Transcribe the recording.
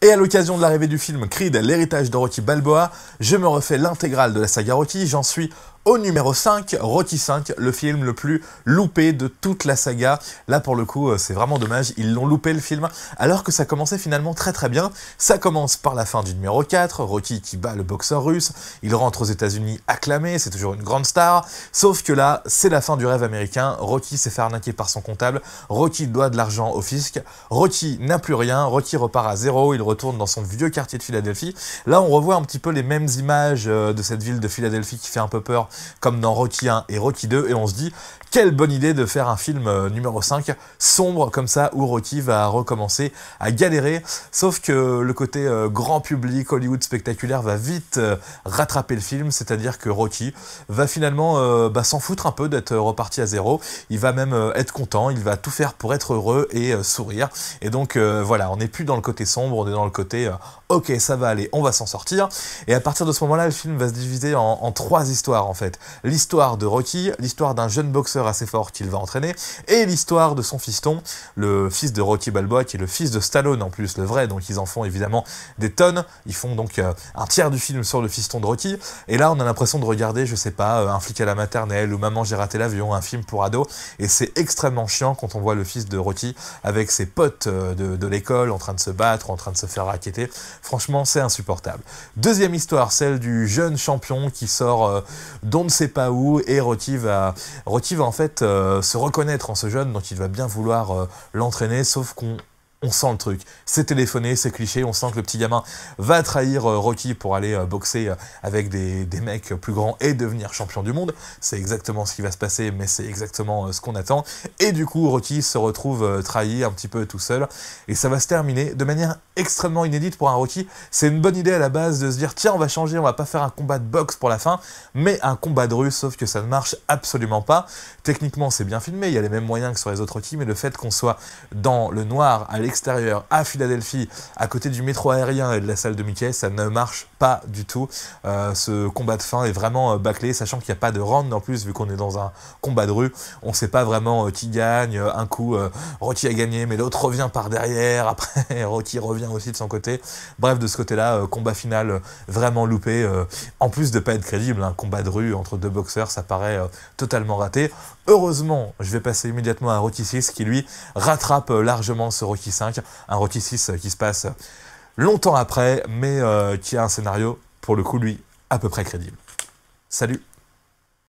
Et à l'occasion de l'arrivée du film Creed, l'héritage de Rocky Balboa, je me refais l'intégrale de la saga Rocky, j'en suis au numéro 5, Rocky 5, le film le plus loupé de toute la saga. Là pour le coup, euh, c'est vraiment dommage, ils l'ont loupé le film, alors que ça commençait finalement très très bien. Ça commence par la fin du numéro 4, Rocky qui bat le boxeur russe, il rentre aux États-Unis acclamé, c'est toujours une grande star, sauf que là, c'est la fin du rêve américain, Rocky s'est fait arnaquer par son comptable, Rocky doit de l'argent au fisc, Rocky n'a plus rien, Rocky repart à zéro, il retourne dans son vieux quartier de Philadelphie. Là, on revoit un petit peu les mêmes images euh, de cette ville de Philadelphie qui fait un peu peur comme dans Rocky 1 et Rocky 2, et on se dit, quelle bonne idée de faire un film euh, numéro 5 sombre comme ça, où Rocky va recommencer à galérer, sauf que le côté euh, grand public, Hollywood spectaculaire, va vite euh, rattraper le film, c'est-à-dire que Rocky va finalement bah, s'en foutre un peu d'être reparti à zéro, il va même être content, il va tout faire pour être heureux et sourire, et donc voilà, on n'est plus dans le côté sombre, on est dans le côté ok ça va aller, on va s'en sortir, et à partir de ce moment-là, le film va se diviser en, en trois histoires en fait. L'histoire de Rocky, l'histoire d'un jeune boxeur assez fort qu'il va entraîner, et l'histoire de son fiston, le fils de Rocky Balboa, qui est le fils de Stallone en plus, le vrai, donc ils en font évidemment des tonnes, ils font donc euh, un tiers du film sur le fiston de Rocky, et là on a l'impression de regarder, je sais pas, euh, Un flic à la maternelle, ou Maman j'ai raté l'avion, un film pour ado et c'est extrêmement chiant quand on voit le fils de Rocky avec ses potes euh, de, l'école en train de se battre, en train de se faire raqueter, franchement c'est insupportable. Deuxième histoire, celle du jeune champion qui sort d'on ne sait pas où et Roti va, en fait euh, se reconnaître en ce jeune, dont il va bien vouloir euh, l'entraîner, sauf qu'on on sent le truc. C'est téléphoné, c'est cliché, on sent que le petit gamin va trahir euh, Rocky pour aller euh, boxer euh, avec des, mecs plus grands et devenir champion du monde. C'est exactement ce qui va se passer, mais c'est exactement ce qu'on attend. Et du coup, Rocky se retrouve trahi un petit peu tout seul. Et ça va se terminer de manière extrêmement inédite pour un Rocky. C'est une bonne idée à la base de se dire, tiens, on va changer, on va pas faire un combat de boxe pour la fin, mais un combat de rue, sauf que ça ne marche absolument pas. Techniquement, c'est bien filmé, il y a les mêmes moyens que sur les autres Rocky, mais le fait qu'on soit dans le noir, à extérieur, à Philadelphie, à côté du métro aérien et de la salle de Mickey, ça ne marche pas du tout. Euh, ce combat de fin est vraiment euh, bâclé, sachant qu'il n'y a pas de round en plus, vu qu'on est dans un combat de rue. On ne sait pas vraiment euh, qui gagne. Un coup, Rocky a gagné, mais l'autre revient par derrière. Après, Rocky revient aussi de son côté. Bref, de ce côté-là, combat final vraiment loupé. en plus de pas être crédible, un hein, combat de rue entre deux boxeurs, ça paraît totalement raté. Heureusement, je vais passer immédiatement à Rocky 6 qui lui rattrape largement ce Rocky un Rocky 6 euh, qui se passe longtemps après, mais euh, qui a un scénario, pour le coup, lui, à peu près crédible. Salut